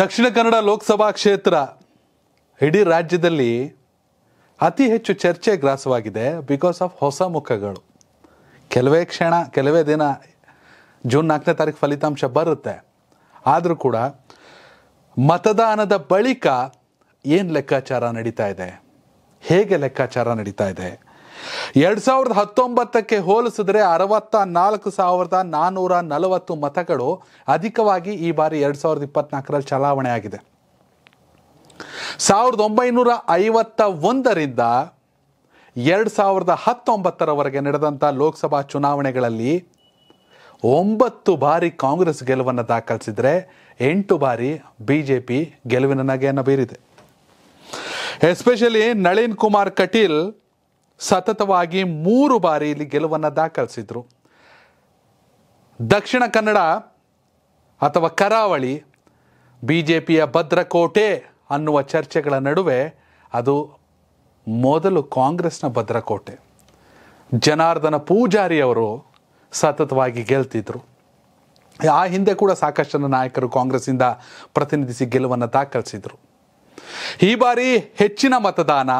ದಕ್ಷಿಣ ಕನ್ನಡ ಲೋಕಸಭಾ ಕ್ಷೇತ್ರ ಇಡೀ ರಾಜ್ಯದಲ್ಲಿ ಅತಿ ಹೆಚ್ಚು ಚರ್ಚೆ ಗ್ರಾಸವಾಗಿದೆ ಬಿಕಾಸ್ ಆಫ್ ಹೊಸ ಮುಖಗಳು ಕೆಲವೇ ಕ್ಷಣ ಕೆಲವೇ ದಿನ ಜೂನ್ ನಾಲ್ಕನೇ ತಾರೀಕು ಫಲಿತಾಂಶ ಬರುತ್ತೆ ಆದರೂ ಕೂಡ ಮತದಾನದ ಬಳಿಕ ಏನು ಲೆಕ್ಕಾಚಾರ ನಡೀತಾ ಇದೆ ಹೇಗೆ ಲೆಕ್ಕಾಚಾರ ನಡೀತಾ ಇದೆ ಎರಡ್ ಸಾವಿರದ ಹತ್ತೊಂಬತ್ತಕ್ಕೆ ಹೋಲಿಸಿದ್ರೆ ಅರವತ್ತ ನಾಲ್ಕು ಸಾವಿರದ ನಾನ್ನೂರ ನಲವತ್ತು ಮತಗಳು ಅಧಿಕವಾಗಿ ಈ ಬಾರಿ ಎರಡ್ ಸಾವಿರದ ಇಪ್ಪತ್ನಾಲ್ಕರಲ್ಲಿ ಚಲಾವಣೆ ಆಗಿದೆ ಸಾವಿರದ ಒಂಬೈನೂರ ಐವತ್ತ ಒಂದರಿಂದ ಎರಡ್ ಸಾವಿರದ ಹತ್ತೊಂಬತ್ತರವರೆಗೆ ನಡೆದಂಥ ಲೋಕಸಭಾ ಚುನಾವಣೆಗಳಲ್ಲಿ ಒಂಬತ್ತು ಬಾರಿ ಕಾಂಗ್ರೆಸ್ ಗೆಲುವನ್ನು ದಾಖಲಿಸಿದ್ರೆ ಎಂಟು ಬಾರಿ ಬಿ ಜೆ ಪಿ ಗೆಲುವಿನ ನಗೆಯನ್ನು ಬೀರಿದೆ ಎಸ್ಪೆಷಲಿ ನಳಿನ್ ಕುಮಾರ್ ಕಟೀಲ್ ಸತತವಾಗಿ ಮೂರು ಬಾರಿ ಇಲ್ಲಿ ಗೆಲುವನ್ನು ದಾಖಲಿಸಿದರು ದಕ್ಷಿಣ ಕನ್ನಡ ಅಥವಾ ಕರಾವಳಿ ಬಿ ಜೆ ಪಿಯ ಭದ್ರಕೋಟೆ ಅನ್ನುವ ಚರ್ಚೆಗಳ ನಡುವೆ ಅದು ಮೊದಲು ಕಾಂಗ್ರೆಸ್ನ ಭದ್ರಕೋಟೆ ಜನಾರ್ದನ ಪೂಜಾರಿಯವರು ಸತತವಾಗಿ ಗೆಲ್ತಿದ್ರು ಆ ಹಿಂದೆ ಕೂಡ ಸಾಕಷ್ಟು ಜನ ನಾಯಕರು ಕಾಂಗ್ರೆಸ್ಸಿಂದ ಪ್ರತಿನಿಧಿಸಿ ಗೆಲುವನ್ನು ದಾಖಲಿಸಿದರು ಈ ಬಾರಿ ಹೆಚ್ಚಿನ ಮತದಾನ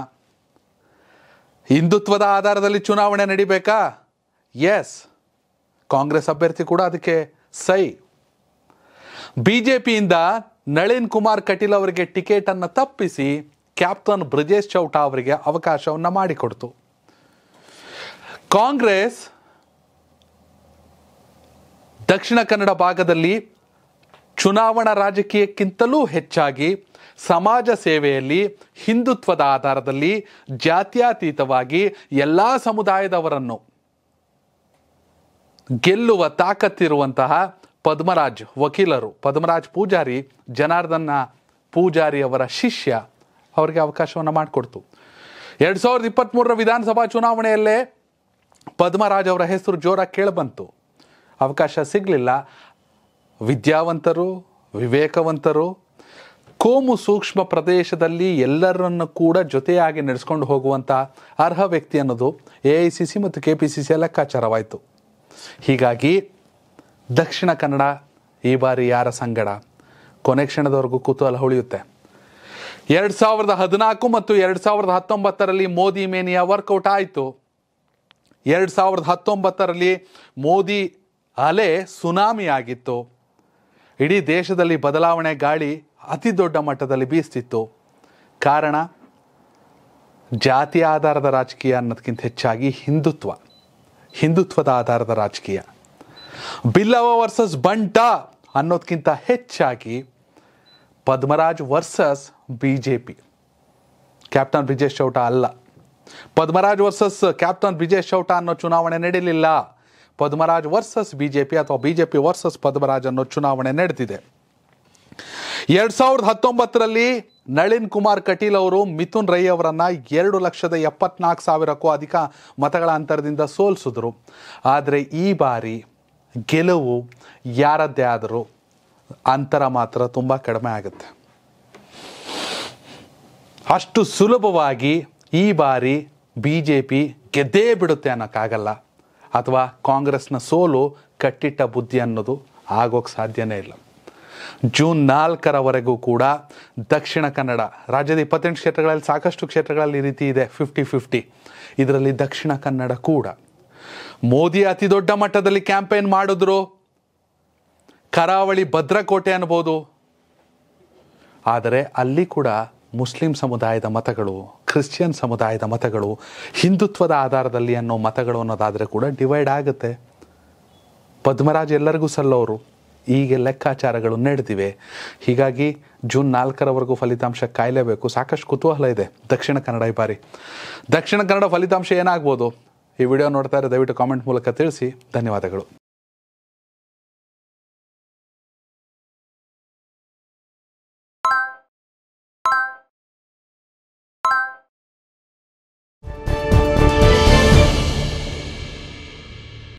ಹಿಂದುತ್ವದ ಆಧಾರದಲ್ಲಿ ಚುನಾವಣೆ ನಡಿಬೇಕಾ ಎಸ್ ಕಾಂಗ್ರೆಸ್ ಅಭ್ಯರ್ಥಿ ಕೂಡ ಅದಕ್ಕೆ ಸೈ ಬಿ ಜೆ ಪಿಯಿಂದ ನಳಿನ್ ಕುಮಾರ್ ಕಟೀಲ್ ಅವರಿಗೆ ಟಿಕೆಟನ್ನು ತಪ್ಪಿಸಿ ಕ್ಯಾಪ್ಟನ್ ಬ್ರಜೇಶ್ ಚೌಟಾ ಅವರಿಗೆ ಅವಕಾಶವನ್ನು ಮಾಡಿಕೊಡ್ತು ಕಾಂಗ್ರೆಸ್ ದಕ್ಷಿಣ ಕನ್ನಡ ಭಾಗದಲ್ಲಿ ಚುನಾವಣಾ ರಾಜಕೀಯಕ್ಕಿಂತಲೂ ಹೆಚ್ಚಾಗಿ ಸಮಾಜ ಸೇವೆಯಲ್ಲಿ ಹಿಂದುತ್ವದ ಆಧಾರದಲ್ಲಿ ಜಾತ್ಯಾತೀತವಾಗಿ ಎಲ್ಲ ಸಮುದಾಯದವರನ್ನು ಗೆಲ್ಲುವ ತಾಕತ್ತಿರುವಂತಹ ಪದ್ಮರಾಜ್ ವಕೀಲರು ಪದ್ಮರಾಜ್ ಪೂಜಾರಿ ಜನಾರ್ದನ ಪೂಜಾರಿ ಅವರ ಶಿಷ್ಯ ಅವರಿಗೆ ಅವಕಾಶವನ್ನು ಮಾಡಿಕೊಡ್ತು ಎರಡು ಸಾವಿರದ ಇಪ್ಪತ್ತ್ಮೂರರ ವಿಧಾನಸಭಾ ಚುನಾವಣೆಯಲ್ಲೇ ಪದ್ಮರಾಜ್ ಅವರ ಹೆಸರು ಜೋರಾಗಿ ಕೇಳಿಬಂತು ಅವಕಾಶ ಸಿಗಲಿಲ್ಲ ವಿದ್ಯಾವಂತರು ವಿವೇಕವಂತರು ಕೋಮು ಸೂಕ್ಷ್ಮ ಪ್ರದೇಶದಲ್ಲಿ ಎಲ್ಲರನ್ನು ಕೂಡ ಜೊತೆಯಾಗಿ ನಡೆಸ್ಕೊಂಡು ಹೋಗುವಂಥ ಅರ್ಹ ವ್ಯಕ್ತಿ ಅನ್ನೋದು ಎ ಐ ಸಿ ಸಿ ಮತ್ತು ಕೆ ಪಿ ಸಿ ಸಿ ಲೆಕ್ಕಾಚಾರವಾಯಿತು ಹೀಗಾಗಿ ದಕ್ಷಿಣ ಕನ್ನಡ ಈ ಬಾರಿ ಯಾರ ಸಂಗಡ ಕೊನೆ ಕ್ಷಣದವರೆಗೂ ಕುತೂಹಲ ಉಳಿಯುತ್ತೆ ಎರಡು ಸಾವಿರದ ಹದಿನಾಲ್ಕು ಮತ್ತು ಎರಡು ಸಾವಿರದ ಹತ್ತೊಂಬತ್ತರಲ್ಲಿ ಮೋದಿ ಮೇನಿಯ ವರ್ಕೌಟ್ ಆಯಿತು ಎರಡು ಸಾವಿರದ ಹತ್ತೊಂಬತ್ತರಲ್ಲಿ ಮೋದಿ ಅಲೆ ಸುನಾಮಿ ಆಗಿತ್ತು ಇಡೀ ದೇಶದಲ್ಲಿ ಬದಲಾವಣೆ ಗಾಳಿ ಅತಿ ದೊಡ್ಡ ಮಟ್ಟದಲ್ಲಿ ಬೀಸ್ತಿತ್ತು ಕಾರಣ ಜಾತಿ ಆಧಾರದ ರಾಜಕೀಯ ಅನ್ನೋದಕ್ಕಿಂತ ಹೆಚ್ಚಾಗಿ ಹಿಂದುತ್ವ ಹಿಂದುತ್ವದ ಆಧಾರದ ರಾಜಕೀಯ ಬಿಲ್ಲವ ವರ್ಸಸ್ ಬಂಟ ಅನ್ನೋದಕ್ಕಿಂತ ಹೆಚ್ಚಾಗಿ Padmaraj versus B J P captain Brijesh Chowta ಅಲ್ಲ ಪದ್ಮರಾಜ್ ವರ್ಸಸ್ ಕ್ಯಾಪ್ಟನ್ ಬ್ರಿಜೇಶ್ ಚೌಟ ಅನ್ನೋ ಚುನಾವಣೆ ನಡೀಲಿಲ್ಲ ಪದ್ಮರಾಜ್ ವರ್ಸಸ್ ಬಿಜೆಪಿ ಅಥವಾ ಬಿಜೆಪಿ ವರ್ಸಸ್ ಪದ್ಮರಾಜ್ ಅನ್ನೋ ಚುನಾವಣೆ ನಡೆದಿದೆ ಎರಡು ಸಾವಿರದ ಹತ್ತೊಂಬತ್ತರಲ್ಲಿ ನಳಿನ್ ಕುಮಾರ್ ಕಟೀಲ್ ಅವರು ಮಿಥುನ್ ರೈ ಅವರನ್ನು ಎರಡು ಲಕ್ಷದ ಎಪ್ಪತ್ನಾಲ್ಕು ಸಾವಿರಕ್ಕೂ ಅಧಿಕ ಮತಗಳ ಅಂತರದಿಂದ ಸೋಲಿಸಿದ್ರು ಆದರೆ ಈ ಬಾರಿ ಗೆಲುವು ಯಾರದ್ದೇ ಆದರೂ ಅಂತರ ಮಾತ್ರ ತುಂಬ ಕಡಿಮೆ ಆಗುತ್ತೆ ಅಷ್ಟು ಸುಲಭವಾಗಿ ಈ ಬಾರಿ ಬಿ ಜೆ ಪಿ ಗೆದ್ದೇ ಬಿಡುತ್ತೆ ಅನ್ನೋಕ್ಕಾಗಲ್ಲ ಅಥವಾ ಕಾಂಗ್ರೆಸ್ನ ಸೋಲು ಕಟ್ಟಿಟ್ಟ ಬುದ್ಧಿ ಅನ್ನೋದು ಆಗೋಕ್ಕೆ ಸಾಧ್ಯನೇ ಇಲ್ಲ ಜೂನ್ ನಾಲ್ಕರವರೆಗೂ ಕೂಡ ದಕ್ಷಿಣ ಕನ್ನಡ ರಾಜ್ಯದ ಇಪ್ಪತ್ತೆಂಟು ಕ್ಷೇತ್ರಗಳಲ್ಲಿ ಸಾಕಷ್ಟು ಕ್ಷೇತ್ರಗಳಲ್ಲಿ ಈ ರೀತಿ ಇದೆ ಫಿಫ್ಟಿ ಫಿಫ್ಟಿ ಇದರಲ್ಲಿ ದಕ್ಷಿಣ ಕನ್ನಡ ಕೂಡ ಮೋದಿ ಅತಿ ದೊಡ್ಡ ಮಟ್ಟದಲ್ಲಿ ಕ್ಯಾಂಪೇನ್ ಮಾಡಿದ್ರು ಕರಾವಳಿ ಭದ್ರಕೋಟೆ ಅನ್ಬೋದು ಆದರೆ ಅಲ್ಲಿ ಕೂಡ ಮುಸ್ಲಿಂ ಸಮುದಾಯದ ಮತಗಳು ಕ್ರಿಶ್ಚಿಯನ್ ಸಮುದಾಯದ ಮತಗಳು ಹಿಂದುತ್ವದ ಆಧಾರದಲ್ಲಿ ಅನ್ನೋ ಮತಗಳು ಅನ್ನೋದಾದರೆ ಕೂಡ ಡಿವೈಡ್ ಆಗುತ್ತೆ ಪದ್ಮರಾಜ್ ಎಲ್ಲರಿಗೂ ಸಲ್ಲೋರು ಹೀಗೆ ಲೆಕ್ಕಾಚಾರಗಳು ನಡೆದಿವೆ ಹೀಗಾಗಿ ಜೂನ್ ನಾಲ್ಕರವರೆಗೂ ಫಲಿತಾಂಶ ಕಾಯಲೇಬೇಕು ಸಾಕಷ್ಟು ಕುತೂಹಲ ಇದೆ ದಕ್ಷಿಣ ಕನ್ನಡ ಈ ಬಾರಿ ದಕ್ಷಿಣ ಕನ್ನಡ ಫಲಿತಾಂಶ ಏನಾಗ್ಬೋದು ಈ ವಿಡಿಯೋ ನೋಡ್ತಾ ದಯವಿಟ್ಟು ಕಾಮೆಂಟ್ ಮೂಲಕ ತಿಳಿಸಿ ಧನ್ಯವಾದಗಳು